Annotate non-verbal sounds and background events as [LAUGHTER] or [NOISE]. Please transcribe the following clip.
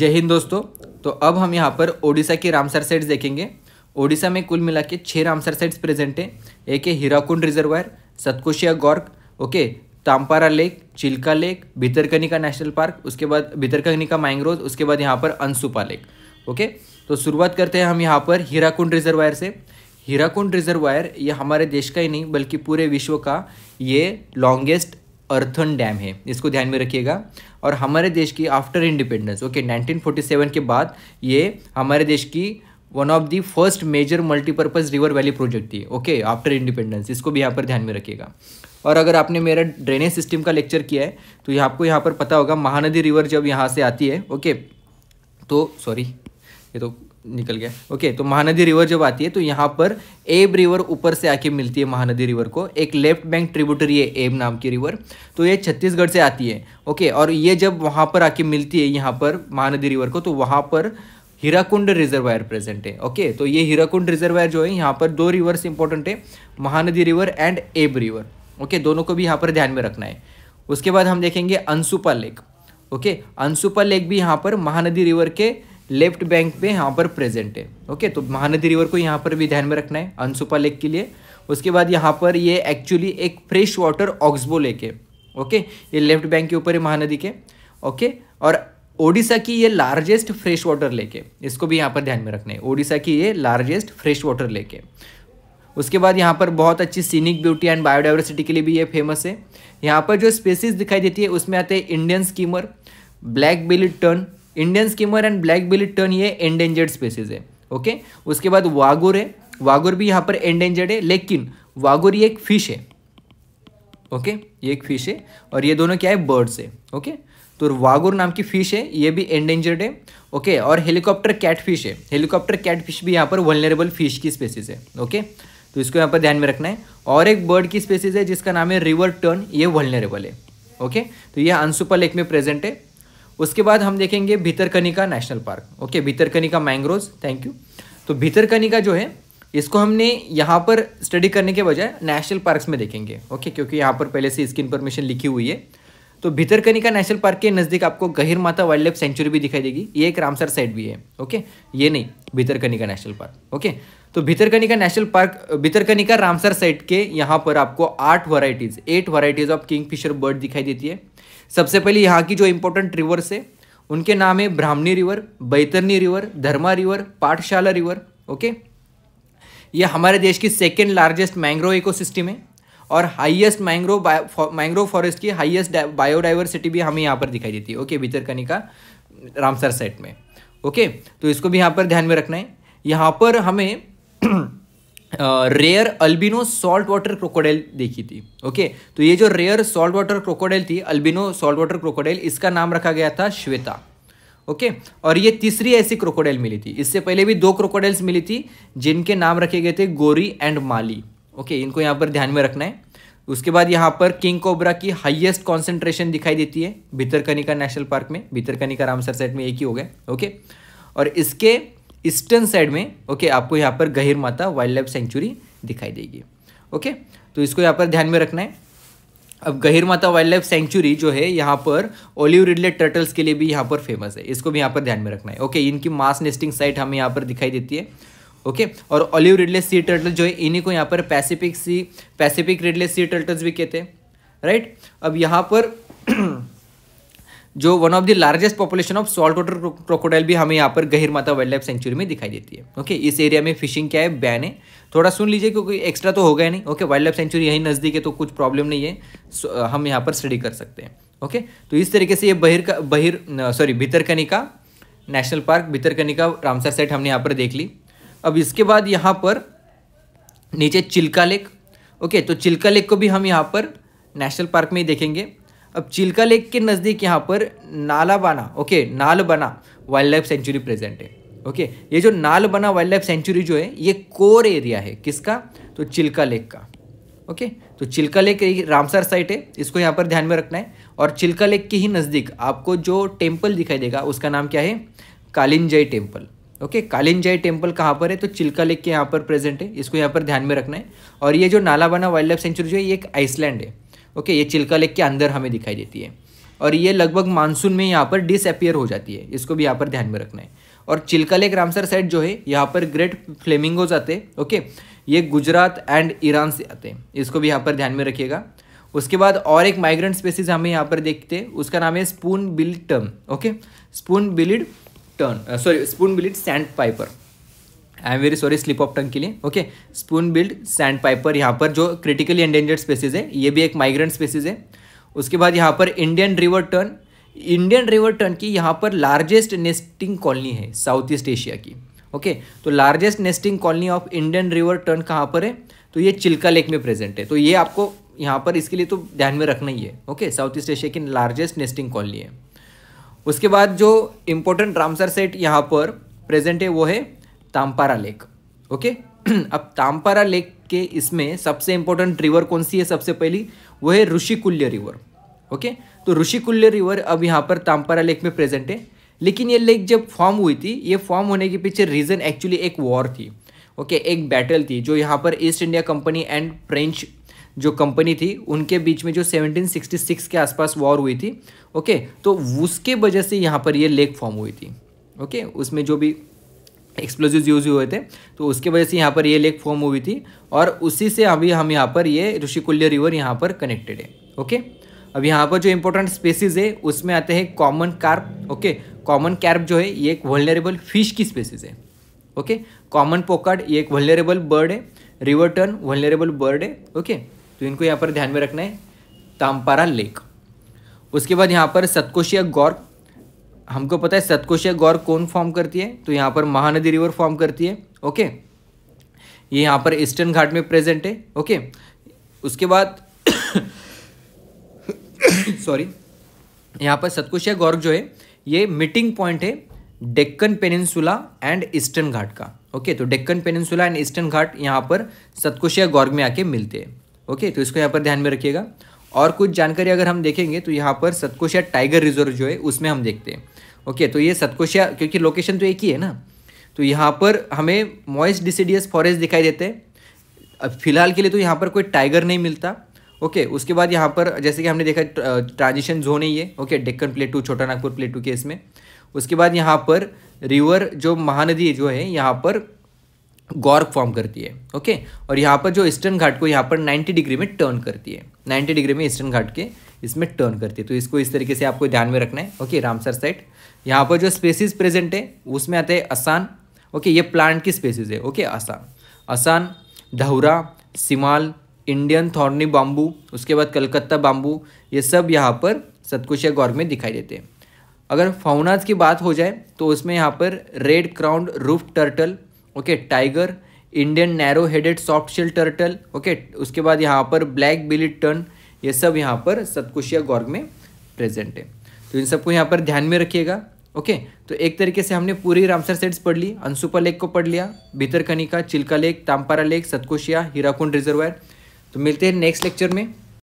जय हिंद दोस्तों तो अब हम यहाँ पर ओडिशा के रामसर साइड्स देखेंगे ओडिशा में कुल मिला के छः रामसर सेट्स प्रेजेंट हैं एक है Hirakud reservoir Satkosia gorge okay Tampara lake Chilika lake Bhitarkanika national park उसके बाद भितरकनिका मैंग्रोव उसके बाद यहाँ पर अंसुपा लेक ओके तो शुरुआत करते हैं हम यहाँ पर हीराकुंड रिजर्वायर से हीराकुंड रिजर्वायर ये हमारे देश का ही नहीं बल्कि पूरे विश्व का ये लॉन्गेस्ट अर्थन डैम है इसको ध्यान में रखिएगा और हमारे देश की आफ्टर इंडिपेंडेंस ओके 1947 के बाद ये हमारे देश की one of the first major multipurpose river valley project थी ओके आफ्टर इंडिपेंडेंस इसको भी यहाँ पर ध्यान में रखिएगा और अगर आपने मेरा ड्रेनेज सिस्टम का लेक्चर किया है तो आपको यहाँ पर पता होगा महानदी रिवर जब यहाँ से आती है ओके तो सॉरी ये तो निकल गया ओके तो महानदी रिवर जब आती है तो यहाँ पर एब रिवर ऊपर से आके मिलती है महानदी रिवर को एक लेफ्ट बैंक ट्रिब्यूटरी है एब नाम की रिवर तो ये छत्तीसगढ़ से आती है ओके और ये जब वहाँ पर आके मिलती है यहाँ पर महानदी रिवर को तो वहाँ पर हीराकुंड रिजर्वायर प्रेजेंट है ओके तो ये हीराकुंड रिजर्वायर जो है यहाँ पर दो रिवर्स इंपॉर्टेंट है Mahanadi river and Ib river okay दोनों को भी यहाँ पर ध्यान में रखना है उसके बाद हम देखेंगे Ansupa lake okay Ansupa lake भी यहाँ पर महानदी रिवर के लेफ्ट बैंक में यहाँ पर प्रेजेंट है ओके तो महानदी रिवर को यहाँ पर भी ध्यान में रखना है अनसुपा लेक के लिए उसके बाद यहाँ पर ये एक्चुअली एक फ्रेश वाटर ऑक्सबो लेक है ओके ये लेफ्ट बैंक के ऊपर है महानदी के ओके और ओडिशा की ये लार्जेस्ट फ्रेश वाटर लेक है इसको भी यहाँ पर ध्यान में रखना है ओडिशा की ये लार्जेस्ट फ्रेश वाटर लेक है उसके बाद यहाँ पर बहुत अच्छी सीनिक ब्यूटी एंड बायोडाइवर्सिटी के लिए भी ये फेमस है यहाँ पर जो स्पेसीज दिखाई देती है उसमें आते हैं Indian skimmer black belly tern Indian skimmer and black belly tern ये एंडेंजर्ड स्पेसिस है ओके उसके बाद वागुर है वागुर भी यहाँ पर एंडेंजर्ड है लेकिन वागुर ये एक फिश है ओके ये एक फिश है और ये दोनों क्या है बर्ड्स है ओके तो वागुर नाम की फिश है ये भी एंडेंजर्ड है ओके और हेलीकॉप्टर कैट फिश है हेलीकॉप्टर कैट फिश भी यहाँ पर वनरेबल फिश की स्पेसिस है ओके तो इसको यहाँ पर ध्यान में रखना है और एक बर्ड की स्पेसिस है जिसका नाम है रिवर टर्न ये वनरेबल है ओके तो ये अंसुपा लेक में प्रेजेंट है उसके बाद हम देखेंगे Bhitarkanika national park okay Bhitarkanika mangrove thank you तो भीतरकनिका जो है इसको हमने यहाँ पर स्टडी करने के बजाय नेशनल पार्क्स में देखेंगे ओके क्योंकि यहाँ पर पहले से इसकी इन्फॉर्मेशन लिखी हुई है तो भीतरकनिका नेशनल पार्क के नज़दीक आपको गहिर माता वाइल्ड लाइफ सेंचुरी भी दिखाई देगी ये एक रामसर साइट भी है ओके ये नहीं भीतरकनिका नेशनल पार्क ओके तो Bhitarkanika national park Bhitarkanika Ramsar site के यहाँ पर आपको आठ varieties eight varieties of kingfisher bird दिखाई देती है सबसे पहले यहाँ की जो इम्पोर्टेंट रिवर्स है उनके नाम है Brahmani river Baitarani river Dharma river Pathsala river okay ये हमारे देश की सेकेंड लार्जेस्ट मैंग्रोव इकोसिस्टम है और हाईएस्ट मैंग्रोव मैंग्रोव फॉरेस्ट की हाईएस्ट बायोडाइवर्सिटी भी हमें यहाँ पर दिखाई देती है ओके भीतरकनी का रामसर साइट में ओके तो इसको भी यहाँ पर ध्यान में रखना है यहाँ पर हमें [CLEARS THROAT] rare albino salt water crocodile देखी थी ओके तो ये जो रेयर सॉल्ट वाटर क्रोकोडाइल थी अल्बिनो सॉल्ट वाटर क्रोकोडाइल इसका नाम रखा गया था श्वेता ओके और ये तीसरी ऐसी क्रोकोडाइल मिली थी इससे पहले भी दो क्रोकोडाइल्स मिली थी जिनके नाम रखे गए थे गोरी एंड माली ओके इनको यहाँ पर ध्यान में रखना है उसके बाद यहाँ पर किंग कोबरा की हाइएस्ट कॉन्सेंट्रेशन दिखाई देती है भितरकनिका नेशनल पार्क में भितरकनिका रामसर साइट में एक ही हो गए ओके और इसके ईस्टर्न साइड में ओके आपको यहाँ पर गहिर माता वाइल्ड लाइफ सेंचुरी दिखाई देगी ओके तो इसको यहाँ पर ध्यान में रखना है अब गहिर माता वाइल्ड लाइफ सेंचुरी जो है यहाँ पर ओलिव रिडले टर्टल्स के लिए भी यहाँ पर फेमस है इसको भी यहाँ पर ध्यान में रखना है ओके इनकी मास नेस्टिंग साइट हमें यहाँ पर दिखाई देती है ओके और ओलिव रिडले सी टर्टल जो है इन्हीं को यहाँ पर pacific sea pacific ridley sea turtles भी कहते हैं राइट अब यहाँ पर [CLEARS THROAT] जो one of the largest population of salt water crocodile भी हमें यहाँ पर गहिर माता वाइल्ड लाइफ सेंचुरी में दिखाई देती है ओके इस एरिया में फिशिंग क्या है बैन है थोड़ा सुन लीजिए क्योंकि एक्स्ट्रा तो होगा नहीं ओके वाइल्ड लाइफ सेंचुरी यहीं नज़दीक है तो कुछ प्रॉब्लम नहीं है हम यहाँ पर स्टडी कर सकते हैं ओके तो इस तरीके से ये बहिर का बहिर sorry Bhitarkanika national park Bhitarkanika Ramsar site हमने यहाँ पर देख ली अब इसके बाद यहाँ पर नीचे चिल्का लेक ओके तो चिल्का लेक को भी हम यहाँ पर नेशनल पार्क में ही देखेंगे अब चिल्का लेक के नज़दीक यहाँ पर नाला बना okay Nalabana wild life sanctuary present है ओके ये जो नाल बना वाइल्ड लाइफ सेंचुरी जो है ये कोर एरिया है किसका तो चिल्का लेक का ओके तो चिल्का लेक रामसर साइट है इसको यहाँ पर ध्यान में रखना है और चिल्का लेक के ही नज़दीक आपको जो टेम्पल दिखाई देगा उसका नाम क्या है Kalijai temple okay Kalijai temple कहाँ पर है तो चिल्का लेक के यहाँ पर प्रेजेंट है इसको यहाँ पर ध्यान में रखना है और ये जो नाला बना वाइल्ड लाइफ सेंचुरी जो है ये एक आइसलैंड है ओके ये चिल्का लेक के अंदर हमें दिखाई देती है और ये लगभग मानसून में यहाँ पर डिसअपियर हो जाती है इसको भी यहाँ पर ध्यान में रखना है और चिल्का लेक रामसर साइड जो है यहाँ पर ग्रेट फ्लेमिंगोज आते हैं ओके ये गुजरात एंड ईरान से आते हैं इसको भी यहाँ पर ध्यान में रखिएगा उसके बाद और एक माइग्रेंट स्पेसिस हमें यहाँ पर देखते हैं उसका नाम है spoon billed tern okay spoon billed tern sorry spoon billed sandpiper I am very sorry slip of tongue के लिए okay spoon billed sandpiper यहाँ पर जो क्रिटिकली एंडेंजर्ड स्पेसीज है ये भी एक माइग्रेंट स्पेसीज है उसके बाद यहाँ पर Indian river tern Indian river tern की यहाँ पर लार्जेस्ट नेस्टिंग कॉलोनी है साउथ ईस्ट एशिया की ओके okay, तो largest nesting colony of Indian river tern कहाँ पर है तो ये चिल्का लेक में प्रेजेंट है तो ये आपको यहाँ पर इसके लिए तो ध्यान में रखना ही है ओके साउथ ईस्ट एशिया की लार्जेस्ट नेस्टिंग कॉलोनी है उसके बाद जो इम्पोर्टेंट रामसर सेट यहाँ पर प्रेजेंट है वो है तामपारा लेक ओके [CLEARS THROAT] अब तामपारा लेक के इसमें सबसे इंपॉर्टेंट रिवर कौन सी है सबसे पहली वो है ऋषिकुल्य रिवर ओके तो ऋषिकुल्य रिवर अब यहाँ पर तामपारा लेक में प्रेजेंट है लेकिन ये लेक जब फॉर्म हुई थी ये फॉर्म होने के पीछे रीज़न एक्चुअली एक वॉर थी ओके okay, एक बैटल थी जो यहाँ पर east India company and French जो कंपनी थी उनके बीच में जो 1766 के आसपास वॉर हुई थी ओके okay, तो उसके वजह से यहाँ पर ये लेक फॉर्म हुई थी ओके okay, उसमें जो भी एक्सप्लोजिव यूज हुए थे तो उसके वजह से यहाँ पर ये लेक फॉर्म हुई थी और उसी से अभी हम यहाँ पर ये ऋषिकुल्य रिवर यहाँ पर कनेक्टेड है ओके अब यहाँ पर जो इंपॉर्टेंट स्पेसीज है उसमें आते हैं common carp okay common carp जो है ये एक वल्नरेबल फिश की स्पेसीज है ओके कॉमन पोकड ये एक वल्नरेबल बर्ड है रिवर टर्न वल्नरेबल बर्ड है ओके तो इनको यहाँ पर ध्यान में रखना है तामपारा लेक उसके बाद यहाँ पर सतकोशिया गॉर्क हमको पता है सतकोशिया गौर कौन फॉर्म करती है तो यहाँ पर महानदी रिवर फॉर्म करती है ओके ये यहाँ पर ईस्टर्न घाट में प्रेजेंट है ओके उसके बाद सॉरी [COUGHS] यहाँ पर सतकोशिया गौर जो है ये मीटिंग पॉइंट है Deccan peninsula and Eastern Ghat का ओके तो Deccan peninsula and Eastern Ghat यहाँ पर सतकोशिया गौर्ग में आके मिलते हैं ओके तो इसको यहाँ पर ध्यान में रखिएगा और कुछ जानकारी अगर हम देखेंगे तो यहाँ पर सतकोशिया टाइगर रिजर्व जो है उसमें हम देखते हैं ओके तो ये सतकोशिया क्योंकि लोकेशन तो एक ही है ना तो यहाँ पर हमें मॉइस्ट डिसीडियस फॉरेस्ट दिखाई देते हैं अब फिलहाल के लिए तो यहाँ पर कोई टाइगर नहीं मिलता ओके उसके बाद यहाँ पर जैसे कि हमने देखा ट्रांजिशन जोन ही है ओके डेक्कन प्लेटू छोटा नागपुर प्लेटू के इसमें उसके बाद यहाँ पर रिवर जो महानदी जो है यहाँ पर गौर फॉर्म करती है ओके और यहाँ पर जो ईस्टर्न घाट को यहाँ पर 90 डिग्री में टर्न करती है 90 डिग्री में ईस्टर्न घाट के इसमें टर्न करती है तो इसको इस तरीके से आपको ध्यान में रखना है ओके रामसर साइट यहाँ पर जो स्पेसिस प्रेजेंट है उसमें आते हैं असान ओके ये प्लांट की स्पेसिस है ओके आसान आसान धौरा सिमाल इंडियन थॉर्नी बाम्बू उसके बाद कलकत्ता बाम्बू ये सब यहाँ पर सतकुशिया गौर में दिखाई देते हैं अगर फाउनाज की बात हो जाए तो उसमें यहाँ पर red crowned roof turtle okay tiger Indian narrow headed soft shell turtle okay उसके बाद यहाँ पर ब्लैक बिलिट टर्न ये सब यहाँ पर सतकुशिया गौर्ग में प्रेजेंट है तो इन सबको यहाँ पर ध्यान में रखिएगा ओके तो एक तरीके से हमने पूरी रामसर सेट्स पढ़ ली अंसुपा लेक को पढ़ लिया Bhitarkanika Chilika lake Tampara lake Satkosia Hirakud reservoir तो मिलते हैं नेक्स्ट लेक्चर में